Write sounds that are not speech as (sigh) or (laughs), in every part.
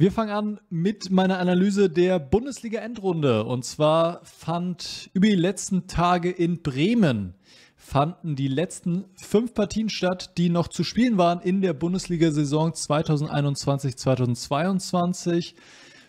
Wir fangen an mit meiner Analyse der Bundesliga-Endrunde. Und zwar fand über die letzten Tage in Bremen fanden die letzten fünf Partien statt, die noch zu spielen waren in der Bundesliga-Saison 2021-2022.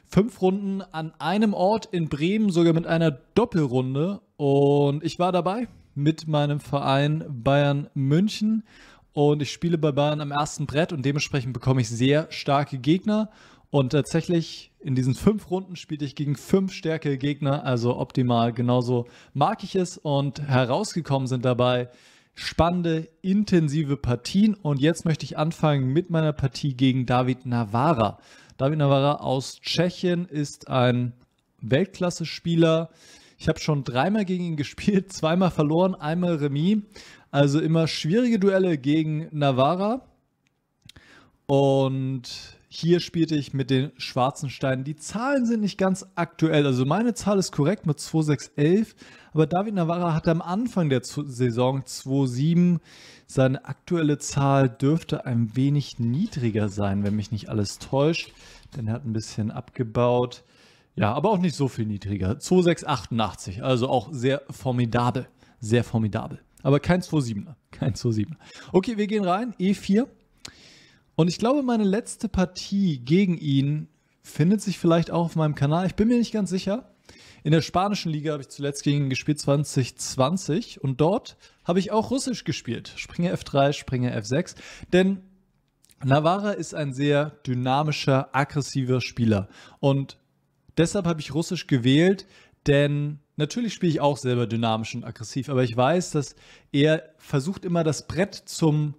Fünf Runden an einem Ort in Bremen, sogar mit einer Doppelrunde. Und ich war dabei mit meinem Verein Bayern München. Und ich spiele bei Bayern am ersten Brett und dementsprechend bekomme ich sehr starke Gegner. Und tatsächlich in diesen fünf Runden spielte ich gegen fünf stärkere Gegner, also optimal. Genauso mag ich es und herausgekommen sind dabei spannende, intensive Partien. Und jetzt möchte ich anfangen mit meiner Partie gegen David Navarra. David Navarra aus Tschechien ist ein Weltklasse-Spieler. Ich habe schon dreimal gegen ihn (laughs) gespielt, zweimal verloren, einmal Remis. Also immer schwierige Duelle gegen Navarra. Und hier spielte ich mit den schwarzen Steinen. Die Zahlen sind nicht ganz aktuell. Also meine Zahl ist korrekt mit 2611, aber David Navarra hatte am Anfang der Saison 27. Seine aktuelle Zahl dürfte ein wenig niedriger sein, wenn mich nicht alles täuscht, denn er hat ein bisschen abgebaut. Ja, aber auch nicht so viel niedriger. 2688, also auch sehr formidabel. Sehr formidabel. Aber kein 27er. Kein 27er. Okay, wir gehen rein. E4. Und ich glaube, meine letzte Partie gegen ihn findet sich vielleicht auch auf meinem Kanal. Ich bin mir nicht ganz sicher. In der spanischen Liga habe ich zuletzt gegen ihn gespielt 2020 und dort habe ich auch Russisch gespielt. Springer F3, Springer F6. Denn Navarra ist ein sehr dynamischer, aggressiver Spieler. Und deshalb habe ich Russisch gewählt, denn natürlich spiele ich auch selber dynamisch und aggressiv, aber ich weiß, dass er versucht immer das Brett zum,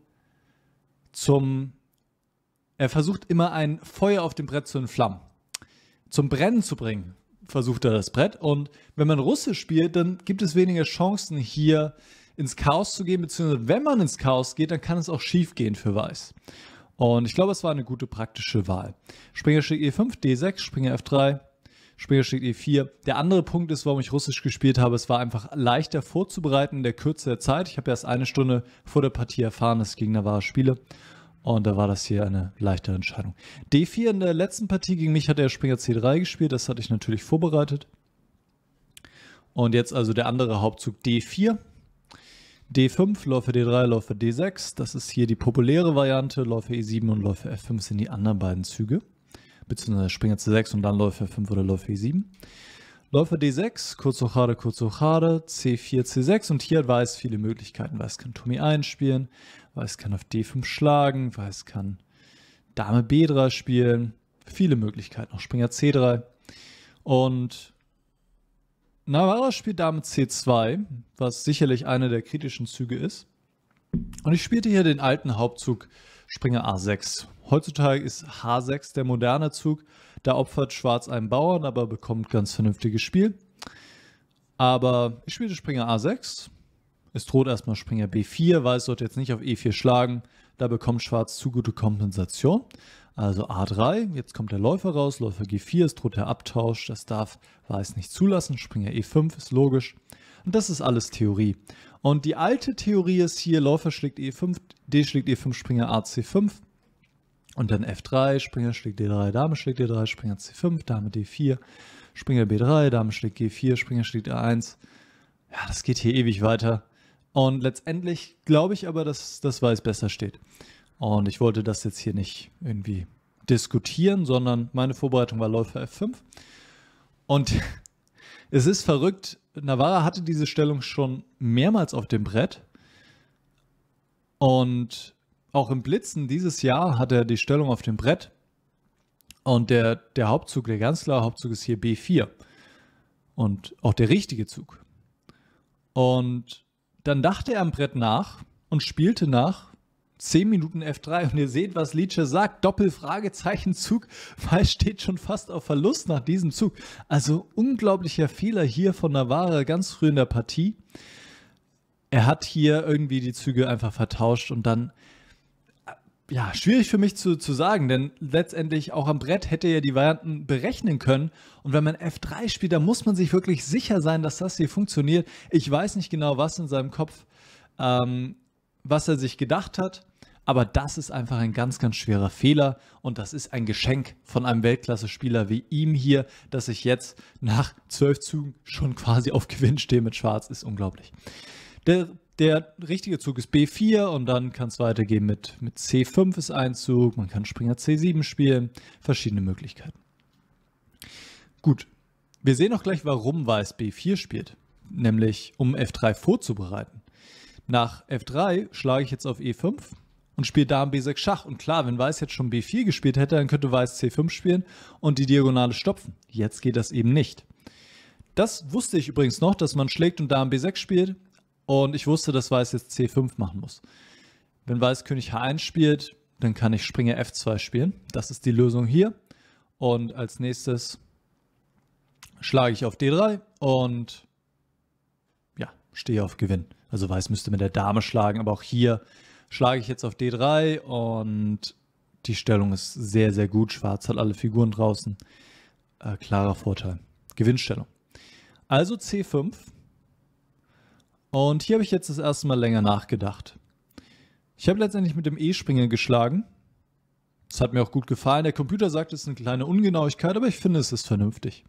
zum er versucht immer ein Feuer auf dem Brett zu entflammen. Zum Brennen zu bringen, versucht er das Brett. Und wenn man Russisch spielt, dann gibt es weniger Chancen, hier ins Chaos zu gehen. Beziehungsweise wenn man ins Chaos geht, dann kann es auch schief gehen für Weiß. Und ich glaube, es war eine gute praktische Wahl. Springer schickt E5, D6, Springer F3, Springer schickt E4. Der andere Punkt ist, warum ich Russisch gespielt habe. Es war einfach leichter vorzubereiten in der Kürze der Zeit. Ich habe erst eine Stunde vor der Partie erfahren, dass es gegen eine wahre Spiele. Und da war das hier eine leichte Entscheidung. D4 in der letzten Partie gegen mich hat der Springer C3 gespielt. Das hatte ich natürlich vorbereitet. Und jetzt also der andere Hauptzug D4. D5, Läufer D3, Läufer D6. Das ist hier die populäre Variante. Läufer E7 und Läufer F5 sind die anderen beiden Züge. Beziehungsweise Springer C6 und dann Läufer F5 oder Läufer E7. Läufer D6, kurz Hochade, kurz Hochade, C4, C6 und hier hat Weiß viele Möglichkeiten. Weiß kann Tommy einspielen, Weiß kann auf D5 schlagen, Weiß kann Dame B3 spielen. Viele Möglichkeiten, auch Springer C3. Und Navarra spielt Dame C2, was sicherlich einer der kritischen Züge ist. Und ich spielte hier den alten Hauptzug Springer A6. Heutzutage ist H6 der moderne Zug. Da opfert Schwarz einen Bauern, aber bekommt ganz vernünftiges Spiel. Aber ich spielte Springer A6 es droht erstmal Springer B4, weil es sollte jetzt nicht auf E4 schlagen. Da bekommt Schwarz zu gute Kompensation. Also A3, jetzt kommt der Läufer raus, Läufer G4, es droht der Abtausch, das darf Weiß nicht zulassen, Springer E5 ist logisch. Und das ist alles Theorie. Und die alte Theorie ist hier, Läufer schlägt E5, D schlägt E5, Springer AC5 und dann F3, Springer schlägt D3, Dame schlägt D3, Springer C5, Dame D4, Springer B3, Dame schlägt G4, Springer schlägt A1. E ja, das geht hier ewig weiter. Und letztendlich glaube ich aber, dass das Weiß besser steht. Und ich wollte das jetzt hier nicht irgendwie diskutieren, sondern meine Vorbereitung war Läufer F5. Und (laughs) es ist verrückt, Navarra hatte diese Stellung schon mehrmals auf dem Brett. Und auch im Blitzen dieses Jahr hat er die Stellung auf dem Brett. Und der, der Hauptzug, der ganz klare Hauptzug ist hier B4. Und auch der richtige Zug. Und dann dachte er am Brett nach und spielte nach 10 Minuten F3 und ihr seht, was Lietsche sagt. Doppelfragezeichenzug, weil steht schon fast auf Verlust nach diesem Zug. Also unglaublicher Fehler hier von Navarre ganz früh in der Partie. Er hat hier irgendwie die Züge einfach vertauscht und dann ja, schwierig für mich zu, zu sagen, denn letztendlich auch am Brett hätte er die Varianten berechnen können. Und wenn man F3 spielt, dann muss man sich wirklich sicher sein, dass das hier funktioniert. Ich weiß nicht genau, was in seinem Kopf, ähm, was er sich gedacht hat. Aber das ist einfach ein ganz, ganz schwerer Fehler und das ist ein Geschenk von einem Weltklasse-Spieler wie ihm hier, dass ich jetzt nach zwölf Zügen schon quasi auf Gewinn stehe mit Schwarz, ist unglaublich. Der der richtige Zug ist B4 und dann kann es weitergehen mit, mit C5 ist ein Zug, man kann Springer C7 spielen, verschiedene Möglichkeiten. Gut, wir sehen auch gleich, warum Weiß B4 spielt, nämlich um F3 vorzubereiten. Nach F3 schlage ich jetzt auf E5 und spiele Dame B6 Schach. Und klar, wenn Weiß jetzt schon B4 gespielt hätte, dann könnte Weiß C5 spielen und die Diagonale stopfen. Jetzt geht das eben nicht. Das wusste ich übrigens noch, dass man schlägt und Dame B6 spielt, und ich wusste, dass Weiß jetzt C5 machen muss. Wenn Weiß König H1 spielt, dann kann ich Springer F2 spielen. Das ist die Lösung hier. Und als nächstes schlage ich auf D3 und ja, stehe auf Gewinn. Also Weiß müsste mit der Dame schlagen, aber auch hier schlage ich jetzt auf D3 und die Stellung ist sehr, sehr gut. Schwarz hat alle Figuren draußen. Äh, klarer Vorteil. Gewinnstellung. Also C5 und hier habe ich jetzt das erste Mal länger nachgedacht. Ich habe letztendlich mit dem E-Springer geschlagen. Das hat mir auch gut gefallen. Der Computer sagt, es ist eine kleine Ungenauigkeit, aber ich finde, es ist vernünftig.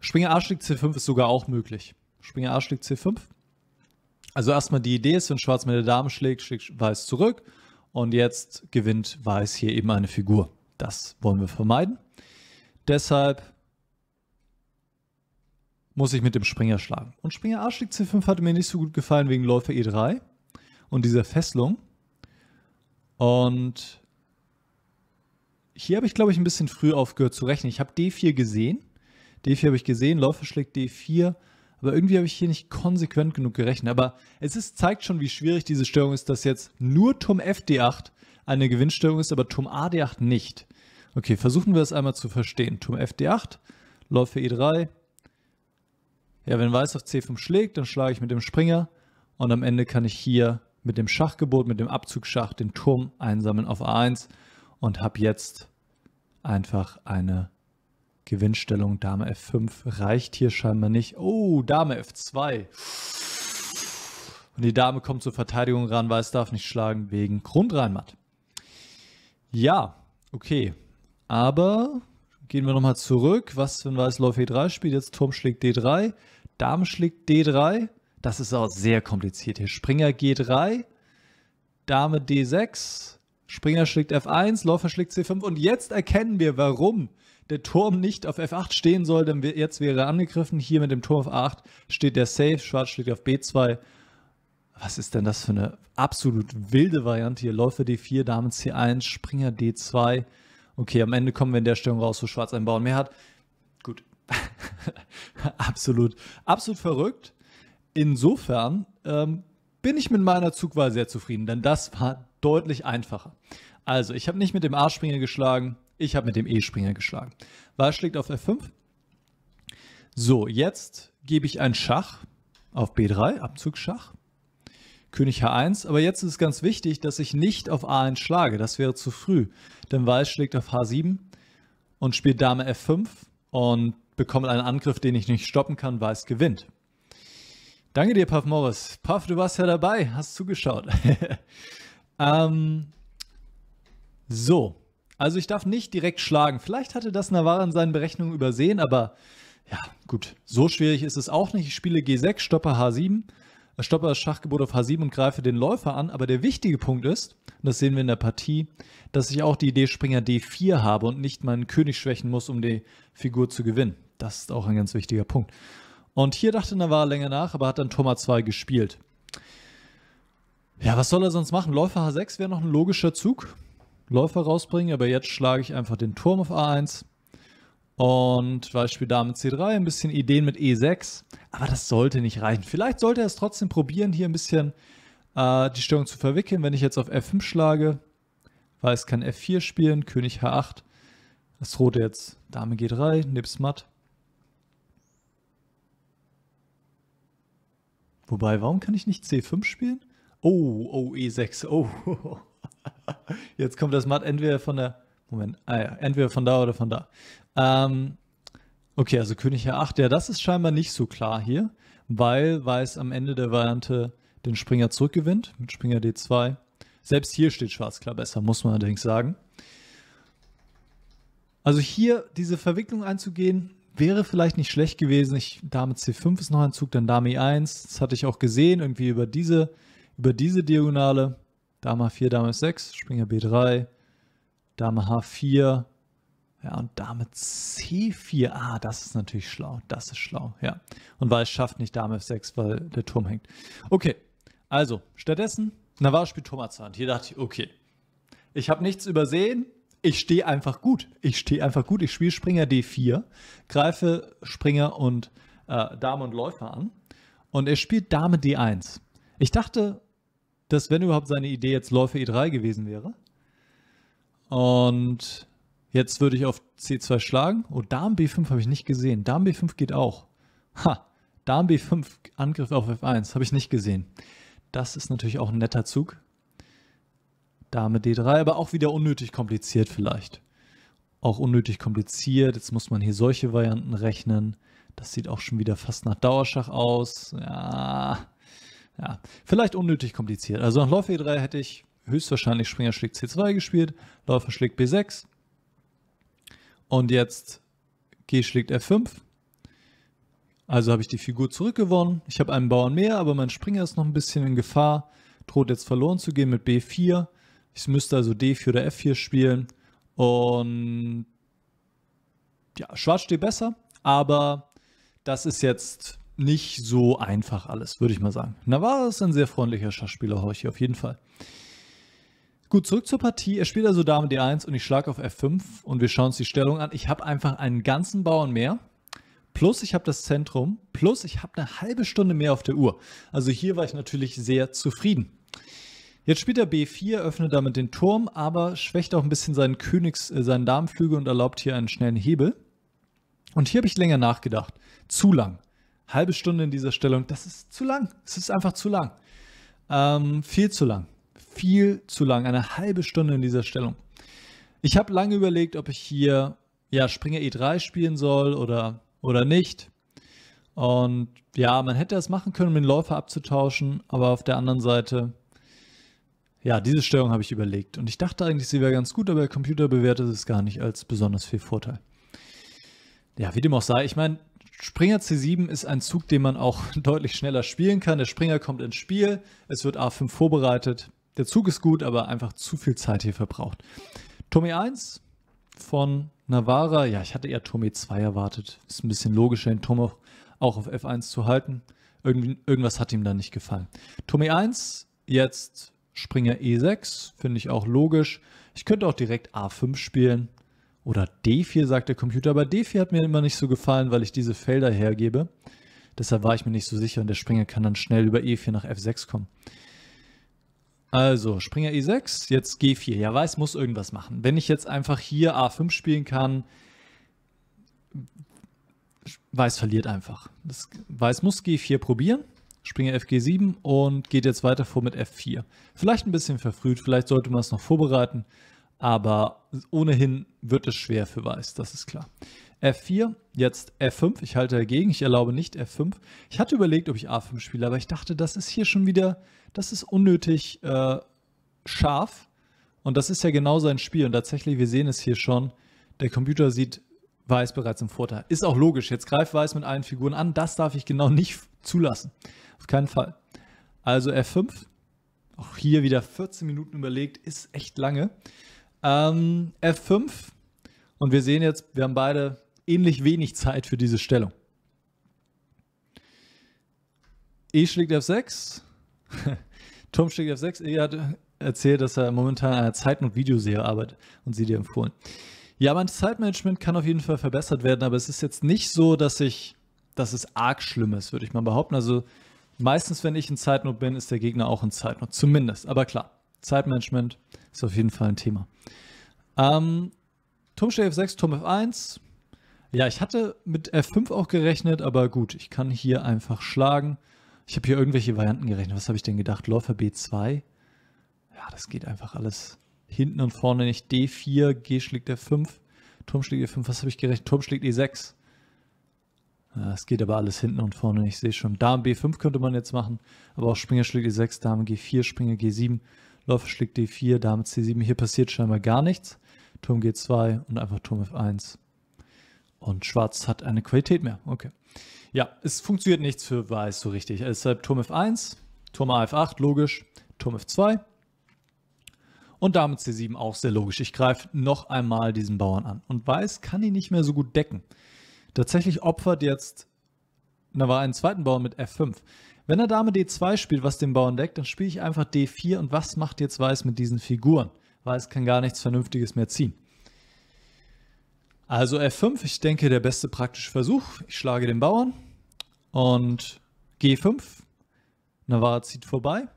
Springer a C5 ist sogar auch möglich. Springer a C5. Also erstmal die Idee ist, wenn Schwarz mit der Dame schlägt, schlägt Weiß zurück. Und jetzt gewinnt Weiß hier eben eine Figur. Das wollen wir vermeiden. Deshalb muss ich mit dem Springer schlagen. Und Springer Arschig C5 hatte mir nicht so gut gefallen wegen Läufer E3 und dieser Fesselung. Und hier habe ich, glaube ich, ein bisschen früh aufgehört zu rechnen. Ich habe D4 gesehen. D4 habe ich gesehen, Läufer schlägt D4. Aber irgendwie habe ich hier nicht konsequent genug gerechnet. Aber es ist, zeigt schon, wie schwierig diese Störung ist, dass jetzt nur Turm FD8 eine Gewinnstörung ist, aber Turm AD8 nicht. Okay, versuchen wir es einmal zu verstehen. Turm FD8, Läufer E3, ja, wenn Weiß auf C5 schlägt, dann schlage ich mit dem Springer und am Ende kann ich hier mit dem Schachgebot, mit dem Abzugsschach den Turm einsammeln auf A1 und habe jetzt einfach eine Gewinnstellung. Dame F5 reicht hier scheinbar nicht. Oh, Dame F2. Und die Dame kommt zur Verteidigung ran, Weiß darf nicht schlagen wegen Grundreinmatt. Ja, okay. Aber Gehen wir nochmal zurück. Was, wenn Weiß Läuft E3 spielt? Jetzt Turm schlägt D3. Dame schlägt D3. Das ist auch sehr kompliziert hier. Springer G3. Dame D6. Springer schlägt F1. Läufer schlägt C5. Und jetzt erkennen wir, warum der Turm nicht auf F8 stehen soll, denn jetzt wäre er angegriffen. Hier mit dem Turm auf A8 steht der Safe. Schwarz schlägt auf B2. Was ist denn das für eine absolut wilde Variante hier? Läufer D4, Dame C1, Springer D2 okay, am Ende kommen wir in der Stellung raus, wo Schwarz einen Bauern mehr hat. Gut. (laughs) absolut, absolut verrückt. Insofern ähm, bin ich mit meiner Zugwahl sehr zufrieden, denn das war deutlich einfacher. Also, ich habe nicht mit dem A-Springer geschlagen, ich habe mit dem E-Springer geschlagen. Weiß schlägt auf F5. So, jetzt gebe ich ein Schach auf B3, Abzugsschach. König H1. Aber jetzt ist es ganz wichtig, dass ich nicht auf A1 schlage. Das wäre zu früh. Denn Weiß schlägt auf H7 und spielt Dame F5 und bekommt einen Angriff, den ich nicht stoppen kann. Weiß gewinnt. Danke dir, Puff Morris. Puff, du warst ja dabei, hast zugeschaut. (laughs) ähm, so, also ich darf nicht direkt schlagen. Vielleicht hatte das Navarre in seinen Berechnungen übersehen, aber ja, gut, so schwierig ist es auch nicht. Ich spiele G6, stoppe H7 erstoppe das Schachgebot auf H7 und greife den Läufer an. Aber der wichtige Punkt ist, und das sehen wir in der Partie, dass ich auch die Idee Springer D4 habe und nicht meinen König schwächen muss, um die Figur zu gewinnen. Das ist auch ein ganz wichtiger Punkt. Und hier dachte Navarre länger nach, aber hat dann Thomas 2 gespielt. Ja, was soll er sonst machen? Läufer H6 wäre noch ein logischer Zug. Läufer rausbringen, aber jetzt schlage ich einfach den Turm auf A1. Und Beispiel Dame C3, ein bisschen Ideen mit E6. Aber das sollte nicht reichen. Vielleicht sollte er es trotzdem probieren, hier ein bisschen äh, die Störung zu verwickeln. Wenn ich jetzt auf F5 schlage, Weiß kann F4 spielen, König H8. Das Rote jetzt Dame G3, Nips matt. Wobei, warum kann ich nicht C5 spielen? Oh, oh, E6, oh. (laughs) Jetzt kommt das Matt entweder von der Moment, ah ja, entweder von da oder von da. Ähm, okay, also König r 8 ja, das ist scheinbar nicht so klar hier, weil Weiß am Ende der Variante den Springer zurückgewinnt mit Springer D2. Selbst hier steht Schwarz klar besser, muss man allerdings sagen. Also hier diese Verwicklung einzugehen, wäre vielleicht nicht schlecht gewesen. Ich, Dame C5 ist noch ein Zug, dann Dame E1. Das hatte ich auch gesehen, irgendwie über diese, über diese Diagonale. Dame a 4, Dame 6, Springer B3, Dame H4, ja, und Dame C4. Ah, das ist natürlich schlau. Das ist schlau, ja. Und weil es schafft nicht Dame F6, weil der Turm hängt. Okay, also stattdessen Navarre spielt Turm A2. Und hier dachte ich, okay, ich habe nichts übersehen. Ich stehe einfach gut. Ich stehe einfach gut. Ich spiele Springer D4, greife Springer und äh, Dame und Läufer an. Und er spielt Dame D1. Ich dachte, dass wenn überhaupt seine Idee jetzt Läufer E3 gewesen wäre. Und jetzt würde ich auf C2 schlagen. Oh, Dame B5 habe ich nicht gesehen. Dame B5 geht auch. Ha, Dame B5 Angriff auf F1 habe ich nicht gesehen. Das ist natürlich auch ein netter Zug. Dame D3, aber auch wieder unnötig kompliziert vielleicht. Auch unnötig kompliziert. Jetzt muss man hier solche Varianten rechnen. Das sieht auch schon wieder fast nach Dauerschach aus. Ja, ja. vielleicht unnötig kompliziert. Also nach Läufer E3 hätte ich höchstwahrscheinlich Springer schlägt C2 gespielt, Läufer schlägt B6 und jetzt G schlägt F5. Also habe ich die Figur zurückgewonnen. Ich habe einen Bauern mehr, aber mein Springer ist noch ein bisschen in Gefahr. Droht jetzt verloren zu gehen mit B4. Ich müsste also D4 oder F4 spielen. Und ja, Schwarz steht besser, aber das ist jetzt nicht so einfach alles, würde ich mal sagen. Navarre ist ein sehr freundlicher Schachspieler, hoffe ich auf jeden Fall. Gut, zurück zur Partie. Er spielt also Dame D1 und ich schlage auf F5 und wir schauen uns die Stellung an. Ich habe einfach einen ganzen Bauern mehr. Plus ich habe das Zentrum, plus ich habe eine halbe Stunde mehr auf der Uhr. Also hier war ich natürlich sehr zufrieden. Jetzt spielt er B4, öffnet damit den Turm, aber schwächt auch ein bisschen seinen Königs, äh, seinen Damenflügel und erlaubt hier einen schnellen Hebel. Und hier habe ich länger nachgedacht. Zu lang. Halbe Stunde in dieser Stellung, das ist zu lang. Es ist einfach zu lang. Ähm, viel zu lang viel zu lang, eine halbe Stunde in dieser Stellung. Ich habe lange überlegt, ob ich hier ja, Springer E3 spielen soll oder, oder nicht. Und ja, man hätte das machen können, um den Läufer abzutauschen, aber auf der anderen Seite, ja, diese Stellung habe ich überlegt. Und ich dachte eigentlich, sie wäre ganz gut, aber der Computer bewertet es gar nicht als besonders viel Vorteil. Ja, wie dem auch sei, ich meine, Springer C7 ist ein Zug, den man auch (laughs) deutlich schneller spielen kann. Der Springer kommt ins Spiel, es wird A5 vorbereitet, der Zug ist gut, aber einfach zu viel Zeit hier verbraucht. Tommy 1 von Navarra. Ja, ich hatte eher Tommy 2 erwartet. Ist ein bisschen logischer, den Tom auch, auch auf F1 zu halten. Irgendwie, irgendwas hat ihm da nicht gefallen. Tommy 1, jetzt Springer E6, finde ich auch logisch. Ich könnte auch direkt A5 spielen oder D4, sagt der Computer, aber D4 hat mir immer nicht so gefallen, weil ich diese Felder hergebe. Deshalb war ich mir nicht so sicher und der Springer kann dann schnell über E4 nach F6 kommen. Also, Springer E6, jetzt G4. Ja, weiß, muss irgendwas machen. Wenn ich jetzt einfach hier A5 spielen kann, Weiß verliert einfach. Das Weiß muss G4 probieren, Springer FG7 und geht jetzt weiter vor mit F4. Vielleicht ein bisschen verfrüht, vielleicht sollte man es noch vorbereiten, aber ohnehin wird es schwer für Weiß, das ist klar. F4, jetzt F5. Ich halte dagegen, ich erlaube nicht F5. Ich hatte überlegt, ob ich A5 spiele, aber ich dachte, das ist hier schon wieder, das ist unnötig äh, scharf. Und das ist ja genau sein Spiel. Und tatsächlich, wir sehen es hier schon, der Computer sieht Weiß bereits im Vorteil. Ist auch logisch. Jetzt greift Weiß mit allen Figuren an. Das darf ich genau nicht zulassen. Auf keinen Fall. Also F5. Auch hier wieder 14 Minuten überlegt. Ist echt lange. Ähm, F5. Und wir sehen jetzt, wir haben beide ähnlich wenig Zeit für diese Stellung. E schlägt F6. (laughs) Turm schlägt F6. E hat erzählt, dass er momentan an einer Zeit- und Videoserie arbeitet und sie dir empfohlen. Ja, mein Zeitmanagement kann auf jeden Fall verbessert werden, aber es ist jetzt nicht so, dass ich, dass es arg schlimm ist, würde ich mal behaupten. Also meistens, wenn ich in Zeitnot bin, ist der Gegner auch in Zeitnot, zumindest. Aber klar, Zeitmanagement ist auf jeden Fall ein Thema. Ähm, Turm schlägt F6, Turm F1, ja, ich hatte mit F5 auch gerechnet, aber gut, ich kann hier einfach schlagen. Ich habe hier irgendwelche Varianten gerechnet. Was habe ich denn gedacht? Läufer B2? Ja, das geht einfach alles hinten und vorne nicht. D4, G schlägt F5, Turm schlägt E5. Was habe ich gerechnet? Turm schlägt E6. Ja, Es geht aber alles hinten und vorne. Ich sehe schon, Dame B5 könnte man jetzt machen, aber auch Springer schlägt E6, Dame G4, Springer G7, Läufer schlägt D4, Dame C7. Hier passiert scheinbar gar nichts. Turm G2 und einfach Turm F1. Und Schwarz hat eine Qualität mehr. Okay. Ja, es funktioniert nichts für Weiß so richtig. Deshalb Turm F1, Turm AF8, logisch. Turm F2. Und damit C7 auch sehr logisch. Ich greife noch einmal diesen Bauern an. Und Weiß kann ihn nicht mehr so gut decken. Tatsächlich opfert jetzt da war einen zweiten Bauern mit F5. Wenn er Dame D2 spielt, was den Bauern deckt, dann spiele ich einfach D4 und was macht jetzt Weiß mit diesen Figuren? Weiß kann gar nichts Vernünftiges mehr ziehen. Also F5, ich denke, der beste praktische Versuch. Ich schlage den Bauern und G5. Navarre zieht vorbei.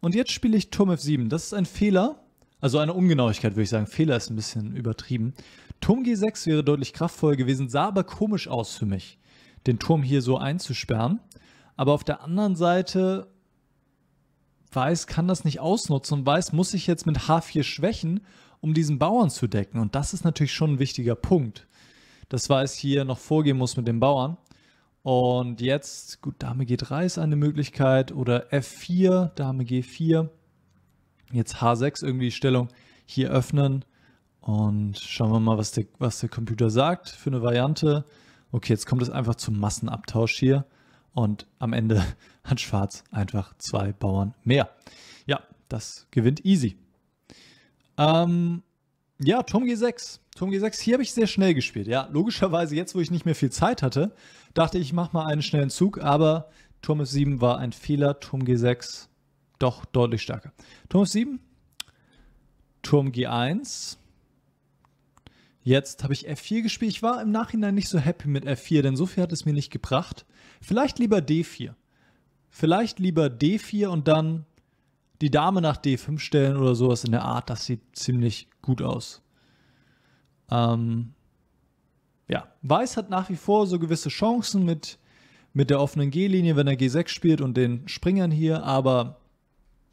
Und jetzt spiele ich Turm F7. Das ist ein Fehler, also eine Ungenauigkeit würde ich sagen. Fehler ist ein bisschen übertrieben. Turm G6 wäre deutlich kraftvoller gewesen, sah aber komisch aus für mich, den Turm hier so einzusperren. Aber auf der anderen Seite weiß, kann das nicht ausnutzen und weiß, muss ich jetzt mit H4 schwächen um diesen Bauern zu decken. Und das ist natürlich schon ein wichtiger Punkt, dass Weiß hier noch vorgehen muss mit den Bauern. Und jetzt, gut, Dame G3 ist eine Möglichkeit oder F4, Dame G4. Jetzt H6 irgendwie Stellung hier öffnen und schauen wir mal, was der, was der Computer sagt für eine Variante. Okay, jetzt kommt es einfach zum Massenabtausch hier und am Ende (laughs) hat Schwarz einfach zwei Bauern mehr. Ja, das gewinnt easy. Ähm, ja, Turm G6. Turm G6, hier habe ich sehr schnell gespielt. Ja, logischerweise jetzt, wo ich nicht mehr viel Zeit hatte, dachte ich, ich mache mal einen schnellen Zug, aber Turm F7 war ein Fehler, Turm G6 doch deutlich stärker. Turm F7, Turm G1. Jetzt habe ich F4 gespielt. Ich war im Nachhinein nicht so happy mit F4, denn so viel hat es mir nicht gebracht. Vielleicht lieber D4. Vielleicht lieber D4 und dann die Dame nach D5 stellen oder sowas in der Art. Das sieht ziemlich gut aus. Ähm, ja, Weiß hat nach wie vor so gewisse Chancen mit, mit der offenen G-Linie, wenn er G6 spielt und den Springern hier, aber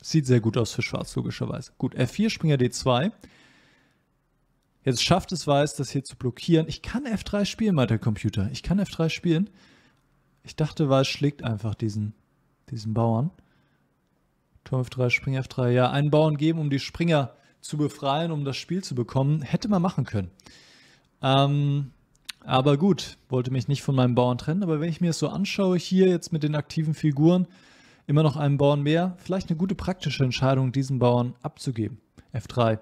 sieht sehr gut aus für Schwarz, logischerweise. Gut, F4, Springer D2. Jetzt schafft es Weiß, das hier zu blockieren. Ich kann F3 spielen, meint der Computer. Ich kann F3 spielen. Ich dachte, Weiß schlägt einfach diesen, diesen Bauern. Turm F3, Springer F3, ja, einbauen geben, um die Springer zu befreien, um das Spiel zu bekommen. Hätte man machen können. Ähm, aber gut, wollte mich nicht von meinem Bauern trennen. Aber wenn ich mir das so anschaue, hier jetzt mit den aktiven Figuren, immer noch einen Bauern mehr, vielleicht eine gute praktische Entscheidung, diesen Bauern abzugeben. F3.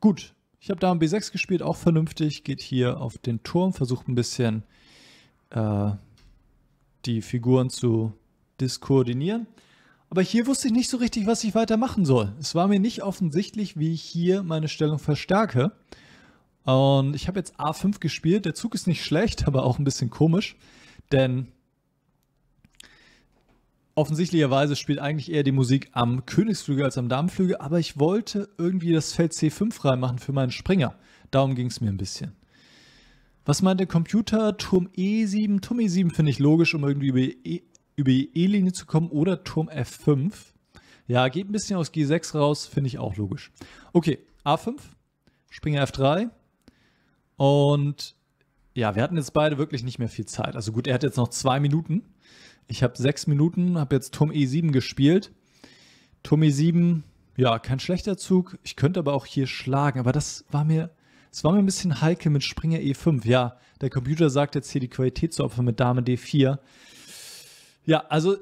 Gut, ich habe da ein B6 gespielt, auch vernünftig, geht hier auf den Turm, versucht ein bisschen äh, die Figuren zu diskoordinieren. Aber hier wusste ich nicht so richtig, was ich weitermachen soll. Es war mir nicht offensichtlich, wie ich hier meine Stellung verstärke. Und ich habe jetzt A5 gespielt. Der Zug ist nicht schlecht, aber auch ein bisschen komisch. Denn offensichtlicherweise spielt eigentlich eher die Musik am Königsflügel als am Damenflügel. Aber ich wollte irgendwie das Feld C5 freimachen für meinen Springer. Darum ging es mir ein bisschen. Was meint der Computer? Turm E7? Turm E7 finde ich logisch, um irgendwie über E über die E-Linie zu kommen oder Turm F5. Ja, geht ein bisschen aus G6 raus, finde ich auch logisch. Okay, A5, Springer F3 und ja, wir hatten jetzt beide wirklich nicht mehr viel Zeit. Also gut, er hat jetzt noch zwei Minuten. Ich habe sechs Minuten, habe jetzt Turm E7 gespielt. Turm E7, ja, kein schlechter Zug. Ich könnte aber auch hier schlagen, aber das war mir, das war mir ein bisschen heikel mit Springer E5. Ja, der Computer sagt jetzt hier die Qualität zu opfern mit Dame D4. Ja, also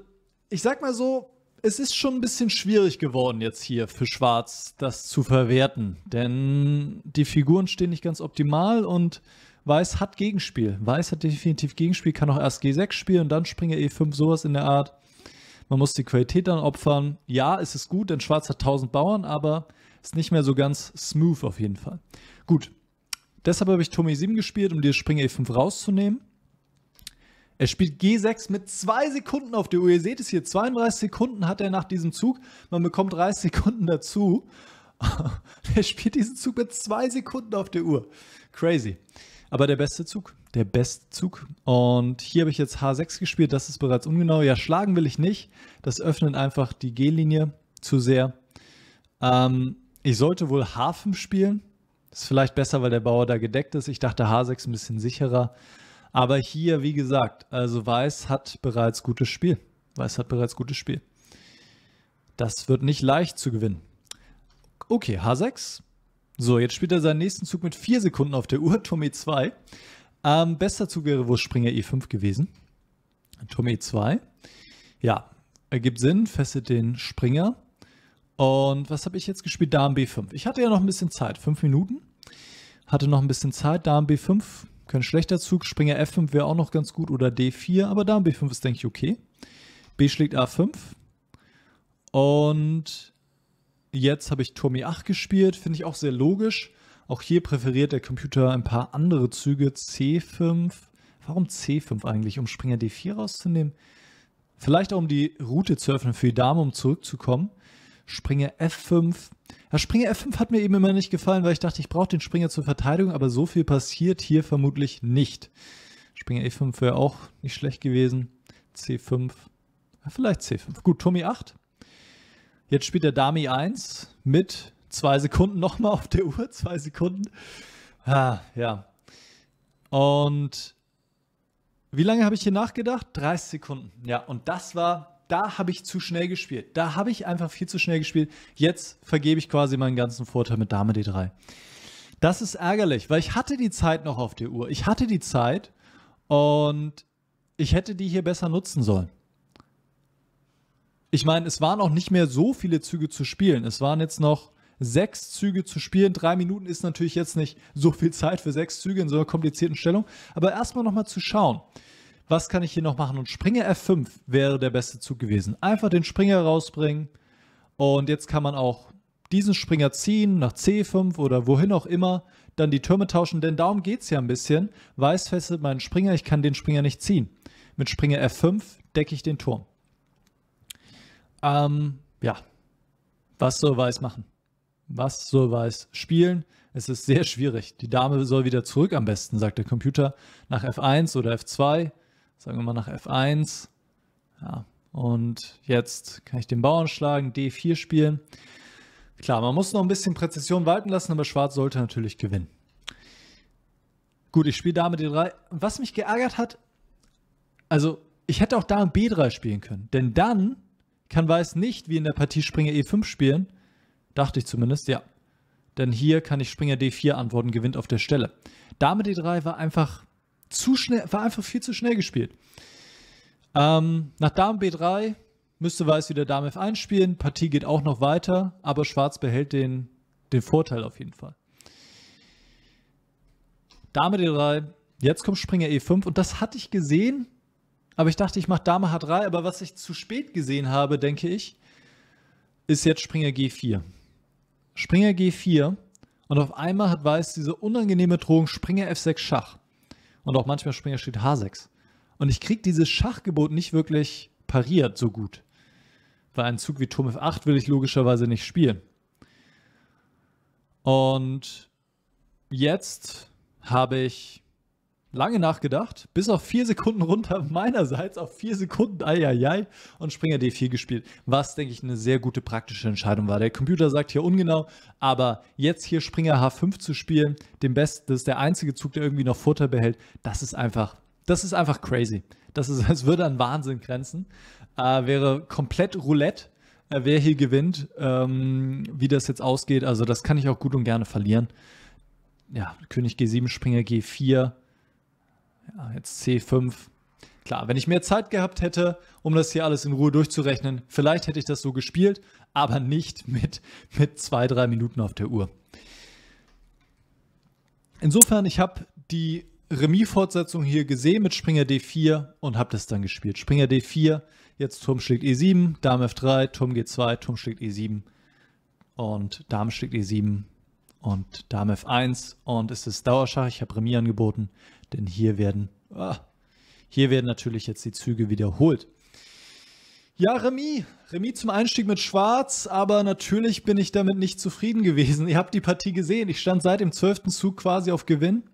ich sag mal so, es ist schon ein bisschen schwierig geworden jetzt hier für Schwarz, das zu verwerten. Denn die Figuren stehen nicht ganz optimal und Weiß hat Gegenspiel. Weiß hat definitiv Gegenspiel, kann auch erst G6 spielen und dann Springer E5, sowas in der Art. Man muss die Qualität dann opfern. Ja, es ist gut, denn Schwarz hat 1000 Bauern, aber ist nicht mehr so ganz smooth auf jeden Fall. Gut, deshalb habe ich Turm E7 gespielt, um die Springer E5 rauszunehmen. Er spielt G6 mit zwei Sekunden auf der Uhr. Ihr seht es hier, 32 Sekunden hat er nach diesem Zug. Man bekommt 30 Sekunden dazu. (laughs) er spielt diesen Zug mit zwei Sekunden auf der Uhr. Crazy. Aber der beste Zug. Der beste Zug. Und hier habe ich jetzt H6 gespielt. Das ist bereits ungenau. Ja, schlagen will ich nicht. Das öffnet einfach die G-Linie zu sehr. Ähm, ich sollte wohl H5 spielen. Das ist vielleicht besser, weil der Bauer da gedeckt ist. Ich dachte H6 ein bisschen sicherer. Aber hier, wie gesagt, also Weiß hat bereits gutes Spiel. Weiß hat bereits gutes Spiel. Das wird nicht leicht zu gewinnen. Okay, H6. So, jetzt spielt er seinen nächsten Zug mit 4 Sekunden auf der Uhr, (laughs) Turm E2. Ähm, bester Zug wäre Wurstspringer E5 gewesen. Turm E2. Ja, ergibt Sinn, fesselt den Springer. Und was habe ich jetzt gespielt? Dame B5. Ich hatte ja noch ein bisschen Zeit, 5 Minuten. Hatte noch ein bisschen Zeit, Dame B5 kein schlechter Zug. Springer F5 wäre auch noch ganz gut oder D4, aber Dame B5 ist, denke ich, okay. B schlägt A5. Und jetzt habe ich Turm E8 gespielt, finde ich auch sehr logisch. Auch hier präferiert der Computer ein paar andere Züge. C5. Warum C5 eigentlich? Um Springer D4 rauszunehmen? Vielleicht auch um die Route zu öffnen für die Dame, um zurückzukommen. Springer F5. Ja, Springer F5 hat mir eben immer nicht gefallen, weil ich dachte, ich brauche den Springer zur Verteidigung, aber so viel passiert hier vermutlich nicht. Springer E5 wäre auch nicht schlecht gewesen. C5. Ja, vielleicht C5. Gut, Tommy 8. Jetzt spielt der Dami 1 mit zwei Sekunden nochmal auf der Uhr. Zwei Sekunden. Ah, ja. Und wie lange habe ich hier nachgedacht? 30 Sekunden. Ja, und das war da habe ich zu schnell gespielt. Da habe ich einfach viel zu schnell gespielt. Jetzt vergebe ich quasi meinen ganzen Vorteil mit Dame D3. Das ist ärgerlich, weil ich hatte die Zeit noch auf der Uhr. Ich hatte die Zeit und ich hätte die hier besser nutzen sollen. Ich meine, es waren auch nicht mehr so viele Züge zu spielen. Es waren jetzt noch sechs Züge zu spielen. Drei Minuten ist natürlich jetzt nicht so viel Zeit für sechs Züge in so einer komplizierten Stellung. Aber erstmal nochmal zu schauen was kann ich hier noch machen? Und Springer F5 wäre der beste Zug gewesen. Einfach den Springer rausbringen und jetzt kann man auch diesen Springer ziehen nach C5 oder wohin auch immer, dann die Türme tauschen, denn darum geht es ja ein bisschen. Weiß fesselt meinen Springer, ich kann den Springer nicht ziehen. Mit Springer F5 decke ich den Turm. Ähm, ja, was soll Weiß machen? Was soll Weiß spielen? Es ist sehr schwierig. Die Dame soll wieder zurück am besten, sagt der Computer, nach F1 oder F2 sagen wir mal nach F1. Ja, und jetzt kann ich den Bauern schlagen, D4 spielen. Klar, man muss noch ein bisschen Präzision walten lassen, aber Schwarz sollte natürlich gewinnen. Gut, ich spiele Dame D3. Was mich geärgert hat, also ich hätte auch Dame B3 spielen können, denn dann kann Weiß nicht wie in der Partie Springer E5 spielen. Dachte ich zumindest, ja. Denn hier kann ich Springer D4 antworten, gewinnt auf der Stelle. Dame D3 war einfach zu schnell, war einfach viel zu schnell gespielt. Ähm, nach Dame B3 müsste Weiß wieder Dame F1 spielen. Partie geht auch noch weiter, aber Schwarz behält den, den Vorteil auf jeden Fall. Dame D3, jetzt kommt Springer E5 und das hatte ich gesehen, aber ich dachte, ich mache Dame H3, aber was ich zu spät gesehen habe, denke ich, ist jetzt Springer G4. Springer G4 und auf einmal hat Weiß diese unangenehme Drohung Springer F6 Schach und auch manchmal Springer steht H6. Und ich kriege dieses Schachgebot nicht wirklich pariert so gut. Weil einen Zug wie Turm F8 will ich logischerweise nicht spielen. Und jetzt habe ich lange nachgedacht, bis auf vier Sekunden runter meinerseits, auf vier Sekunden, eieiei, und Springer D4 gespielt. Was, denke ich, eine sehr gute praktische Entscheidung war. Der Computer sagt hier ungenau, aber jetzt hier Springer H5 zu spielen, dem Besten, das ist der einzige Zug, der irgendwie noch Vorteil behält, das ist einfach, das ist einfach crazy. Das ist, es würde an Wahnsinn grenzen. Äh, wäre komplett Roulette, äh, wer hier gewinnt, ähm, wie das jetzt ausgeht. Also, das kann ich auch gut und gerne verlieren. Ja, König G7, Springer G4, ja, jetzt C5. Klar, wenn ich mehr Zeit gehabt hätte, um das hier alles in Ruhe durchzurechnen, vielleicht hätte ich das so gespielt, aber nicht mit, mit zwei, drei Minuten auf der Uhr. Insofern, ich habe die Remis-Fortsetzung hier gesehen mit Springer D4 und habe das dann gespielt. Springer D4, jetzt Turm schlägt E7, Dame F3, Turm G2, Turm schlägt E7 und Dame schlägt E7 und Dame F1 und es ist Dauerschach, ich habe Remis angeboten, denn hier werden, ah, hier werden natürlich jetzt die Züge wiederholt. Ja, Remis. Remis zum Einstieg mit Schwarz, aber natürlich bin ich damit nicht zufrieden gewesen. (laughs) Ihr habt die Partie gesehen. Ich stand seit dem 12. Zug quasi auf Gewinn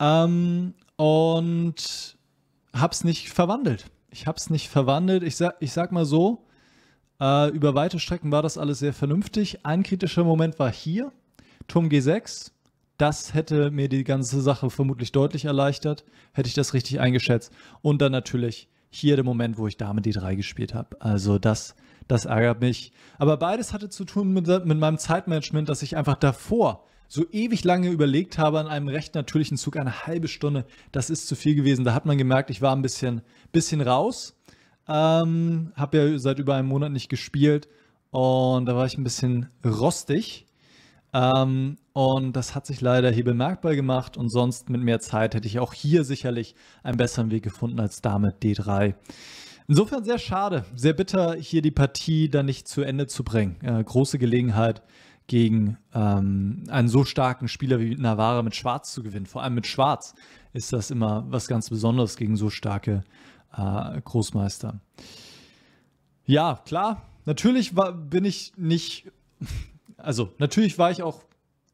ähm, und es nicht verwandelt. Ich habe es nicht verwandelt. Ich sag, ich sag mal so, äh, über weite Strecken war das alles sehr vernünftig. Ein kritischer Moment war hier, Turm G6 das hätte mir die ganze Sache vermutlich deutlich erleichtert, hätte ich das richtig eingeschätzt. Und dann natürlich hier der Moment, wo ich Dame D3 gespielt habe. Also das, das ärgert mich. Aber beides hatte zu tun mit, mit meinem Zeitmanagement, dass ich einfach davor so ewig lange überlegt habe an einem recht natürlichen Zug, eine halbe Stunde, das ist zu viel gewesen. Da hat man gemerkt, ich war ein bisschen, bisschen raus. Ähm, habe ja seit über einem Monat nicht gespielt und da war ich ein bisschen rostig. Ähm, und das hat sich leider hier bemerkbar gemacht. Und sonst mit mehr Zeit hätte ich auch hier sicherlich einen besseren Weg gefunden als Dame D3. Insofern sehr schade, sehr bitter, hier die Partie dann nicht zu Ende zu bringen. Äh, große Gelegenheit gegen ähm, einen so starken Spieler wie Navarra mit Schwarz zu gewinnen. Vor allem mit Schwarz ist das immer was ganz Besonderes gegen so starke äh, Großmeister. Ja, klar, natürlich war, bin ich nicht also natürlich war ich auch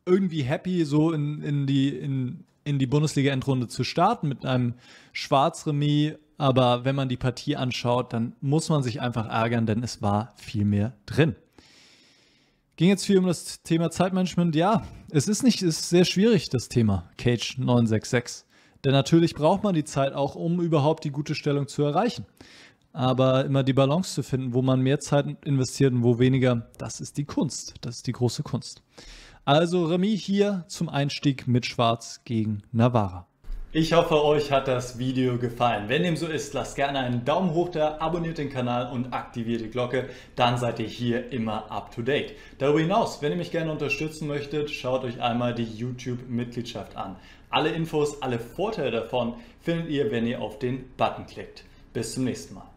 irgendwie happy, so in, in die, in, in die Bundesliga-Endrunde zu starten mit einem Schwarzremis. Aber wenn man die Partie anschaut, dann muss man sich einfach ärgern, denn es war viel mehr drin. Ging jetzt viel um das Thema Zeitmanagement. Ja, es ist nicht, es ist sehr schwierig, das Thema Cage 966. Denn natürlich braucht man die Zeit auch, um überhaupt die gute Stellung zu erreichen aber immer die Balance zu finden, wo man mehr Zeit investiert und wo weniger, das ist die Kunst, das ist die große Kunst. Also Remy hier zum Einstieg mit Schwarz gegen Navarra. Ich hoffe, euch hat das Video gefallen. Wenn dem so ist, lasst gerne einen Daumen hoch da, abonniert den Kanal und aktiviert die Glocke, dann seid ihr hier immer up to date. Darüber hinaus, wenn ihr mich gerne unterstützen möchtet, schaut euch einmal die YouTube-Mitgliedschaft an. Alle Infos, alle Vorteile davon findet ihr, wenn ihr auf den Button klickt. Bis zum nächsten Mal.